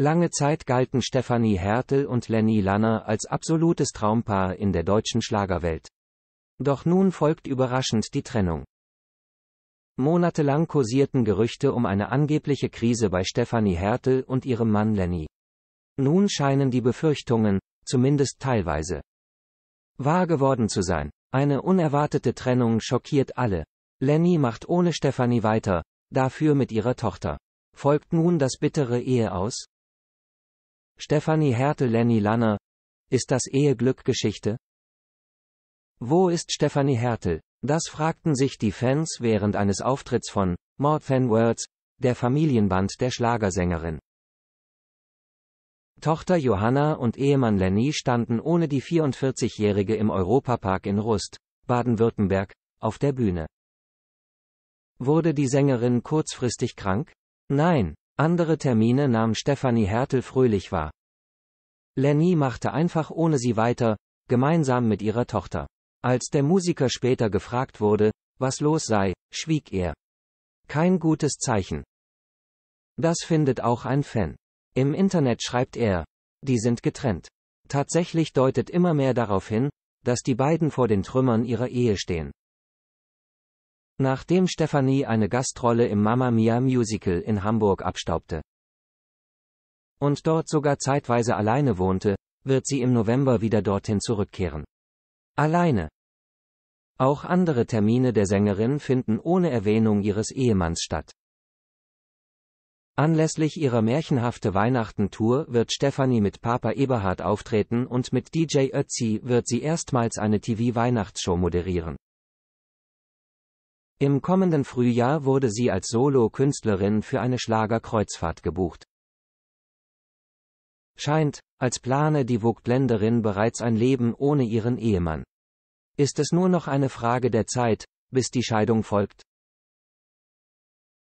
Lange Zeit galten Stefanie Hertel und Lenny Lanner als absolutes Traumpaar in der deutschen Schlagerwelt. Doch nun folgt überraschend die Trennung. Monatelang kursierten Gerüchte um eine angebliche Krise bei Stefanie Hertel und ihrem Mann Lenny. Nun scheinen die Befürchtungen, zumindest teilweise, wahr geworden zu sein. Eine unerwartete Trennung schockiert alle. Lenny macht ohne Stefanie weiter, dafür mit ihrer Tochter. Folgt nun das bittere Ehe aus? Stefanie Härte Lenny Lanner. Ist das Eheglück Geschichte? Wo ist Stefanie Härtel? Das fragten sich die Fans während eines Auftritts von Mord Fan Words, der Familienband der Schlagersängerin. Tochter Johanna und Ehemann Lenny standen ohne die 44-Jährige im Europapark in Rust, Baden-Württemberg, auf der Bühne. Wurde die Sängerin kurzfristig krank? Nein, andere Termine nahm Stefanie Hertel fröhlich wahr. Lenny machte einfach ohne sie weiter, gemeinsam mit ihrer Tochter. Als der Musiker später gefragt wurde, was los sei, schwieg er. Kein gutes Zeichen. Das findet auch ein Fan. Im Internet schreibt er, die sind getrennt. Tatsächlich deutet immer mehr darauf hin, dass die beiden vor den Trümmern ihrer Ehe stehen. Nachdem Stefanie eine Gastrolle im Mamma Mia Musical in Hamburg abstaubte und dort sogar zeitweise alleine wohnte, wird sie im November wieder dorthin zurückkehren. Alleine. Auch andere Termine der Sängerin finden ohne Erwähnung ihres Ehemanns statt. Anlässlich ihrer märchenhafte Weihnachten-Tour wird Stefanie mit Papa Eberhard auftreten und mit DJ Ötzi wird sie erstmals eine TV-Weihnachtsshow moderieren. Im kommenden Frühjahr wurde sie als Solo-Künstlerin für eine Schlagerkreuzfahrt gebucht. Scheint, als plane die Vogtländerin bereits ein Leben ohne ihren Ehemann. Ist es nur noch eine Frage der Zeit, bis die Scheidung folgt?